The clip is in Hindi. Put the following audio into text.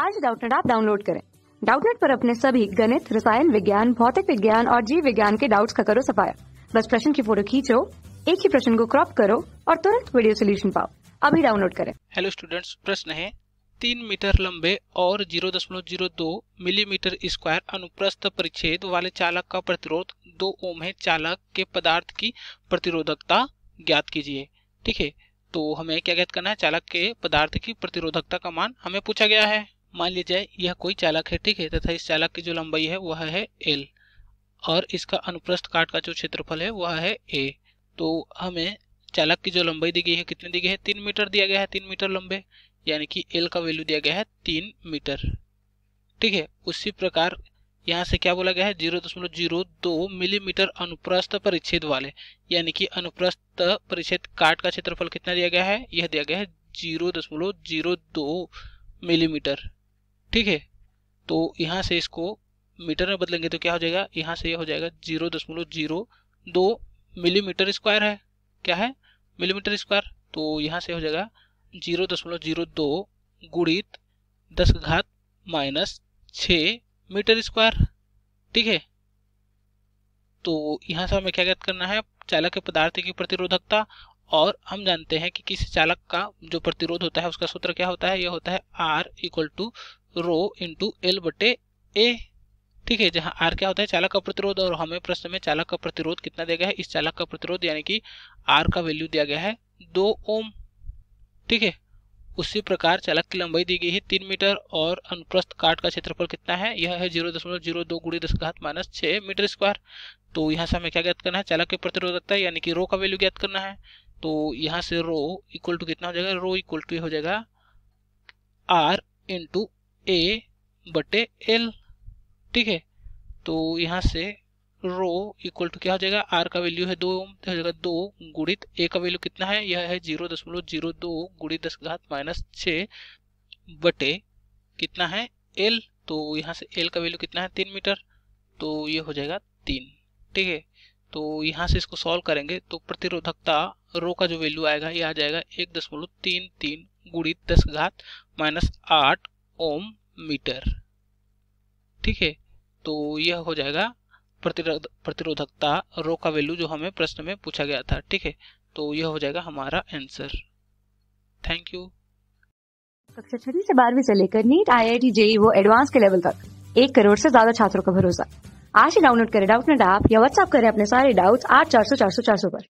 आज डाउटनेट आप डाउनलोड करें डाउटनेट पर अपने सभी गणित रसायन विज्ञान भौतिक विज्ञान और जीव विज्ञान के डाउट्स का करो सफाया बस प्रश्न की फोटो खींचो एक ही प्रश्न को क्रॉप करो और तुरंत वीडियो सोल्यूशन पाओ अभी डाउनलोड करें हेलो स्टूडेंट्स प्रश्न है तीन मीटर लंबे और 0.02 मिलीमीटर स्क्वायर अनुप्रस्थ परिच्छेद वाले चालक का प्रतिरोध दो ओम है चालक के पदार्थ की प्रतिरोधकता ज्ञात कीजिए ठीक है तो हमें क्या ज्ञात करना है चालक के पदार्थ की प्रतिरोधकता का मान हमें पूछा गया है मान लिया जाए यह कोई चालक है ठीक है तथा इस चालक की जो लंबाई है वह है एल और इसका अनुप्रस्थ काट का जो क्षेत्रफल है वह है ए तो हमें चालक की जो लंबाई दी गई है कितनी दी गई है तीन मीटर दिया गया है तीन मीटर लंबे यानी कि एल का वैल्यू दिया गया है तीन मीटर ठीक है उसी प्रकार यहाँ से क्या बोला गया है जीरो दशमलव जीरो दो मिलीमीटर अनुप्रस्थ परिच्छेद वाले यानी कि अनुप्रस्थ परिच्छेद काट का क्षेत्रफल कितना दिया गया है यह दिया गया है जीरो दशमलव जीरो दो मिलीमीटर ठीक है तो यहाँ से इसको मीटर में बदलेंगे तो क्या हो जाएगा यहाँ से ये यह हो जाएगा जीरो दशमलव जीरो दो मिलीमीटर स्क्वायर है क्या है मिलीमीटर स्क्वायर तो यहाँ से हो जाएगा जीरो दशमलव जीरो दो गुणित दस घात माइनस छ मीटर स्क्वायर ठीक है तो यहाँ से हमें क्या ज्ञात करना है चालक के पदार्थ की प्रतिरोधकता और हम जानते हैं कि किसी चालक का जो प्रतिरोध होता है उसका सूत्र क्या होता है यह होता है R equal to rho into L बटे ए ठीक है जहां आर क्या होता है चालक का प्रतिरोध और हमें प्रश्न में चालक का प्रतिरोध कितना दिया गया है इस चालक का प्रतिरोध यानी कि आर का वैल्यू दिया गया है दो ओम ठीक है उसी प्रकार चालक की लंबाई दी गई है तीन मीटर और अनुप्रस्थ काट का क्षेत्रफल कितना है यह है जीरो दशमलव जीरो दो गुड़ी दस घात माइनस छः मीटर स्क्वायर तो यहाँ से हमें क्या ज्ञात करना है चालक के प्रतिरोधकता यानी कि रो का वैल्यू ज्ञात करना है तो यहाँ से रो इक्वल टू कितना हो जाएगा रो इक्वल टू हो जाएगा आर इंटू ए बटे एल ठीक है तो यहाँ से रो इक्वल टू क्या हो जाएगा आर का वैल्यू है दो ओम हो जाएगा दो गुणित ए का वैल्यू कितना है यह है जीरो दशमलव जीरो दो गुणित दस घात माइनस छ बटे कितना है एल तो यहाँ से एल का वैल्यू कितना है तीन मीटर तो ये हो जाएगा तीन ठीक है तो यहाँ से इसको सॉल्व करेंगे तो प्रतिरोधकता रो का जो वैल्यू आएगा ये आ जाएगा एक दशमलव तीन तीन गुणित दस घात माइनस आठ ओम मीटर ठीक है तो यह हो जाएगा प्रतिरोध प्रतिरोधकता रो का वैल्यू जो हमें प्रश्न में पूछा गया था ठीक है तो यह हो जाएगा हमारा आंसर थैंक यू कक्षा छठी से बारहवीं से लेकर NEET I I T JEE वो एडवांस के लेवल तक एक करोड़ से ज्यादा छात्रों का भरोसा आज ही डाउनलोड करें डाउट नेट ऐप या व्हाट्सएप करें अपने सारे डाउट्स आठ चार सौ चार सौ चार सौ पर